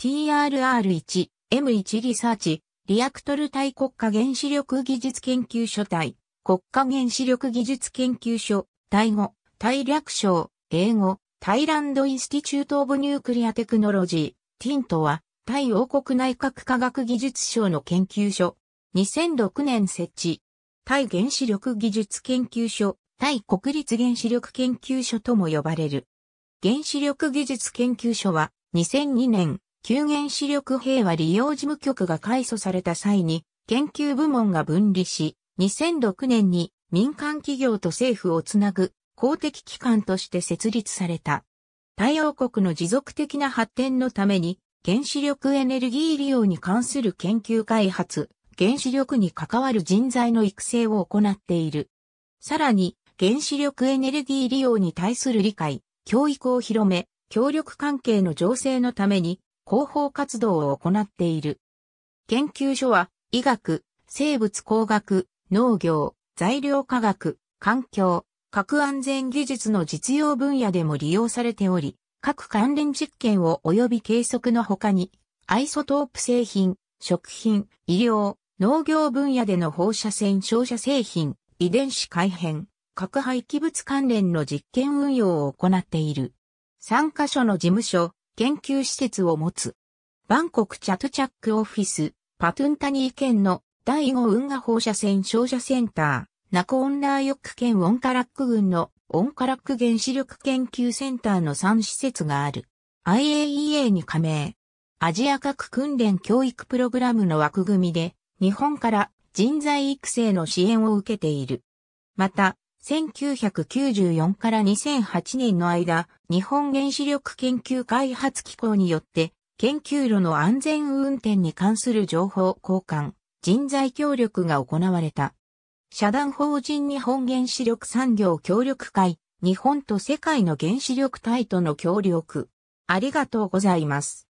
TRR1、M1 リサーチ、リアクトル対国家原子力技術研究所対、国家原子力技術研究所、第5、対略称、英語、タイランドインスティチュート・オブ・ニュークリア・テクノロジー、ティントは、タイ王国内閣科学技術省の研究所、2006年設置、タイ原子力技術研究所、タイ国立原子力研究所とも呼ばれる。原子力技術研究所は、2002年、旧原子力平和利用事務局が改組された際に、研究部門が分離し、2006年に民間企業と政府をつなぐ公的機関として設立された。太陽国の持続的な発展のために、原子力エネルギー利用に関する研究開発、原子力に関わる人材の育成を行っている。さらに、原子力エネルギー利用に対する理解、教育を広め、協力関係の醸成のために、広報活動を行っている。研究所は、医学、生物工学、農業、材料科学、環境、核安全技術の実用分野でも利用されており、各関連実験を及び計測の他に、アイソトープ製品、食品、医療、農業分野での放射線照射製品、遺伝子改変、核廃棄物関連の実験運用を行っている。3カ所の事務所、研究施設を持つ。バンコクチャトチャックオフィス、パトゥンタニー県の第5運河放射線照射センター、ナコオンラーヨック県オンカラック郡のオンカラック原子力研究センターの3施設がある。IAEA に加盟。アジア各訓練教育プログラムの枠組みで、日本から人材育成の支援を受けている。また、1994から2008年の間、日本原子力研究開発機構によって、研究路の安全運転に関する情報交換、人材協力が行われた。社団法人日本原子力産業協力会、日本と世界の原子力体との協力。ありがとうございます。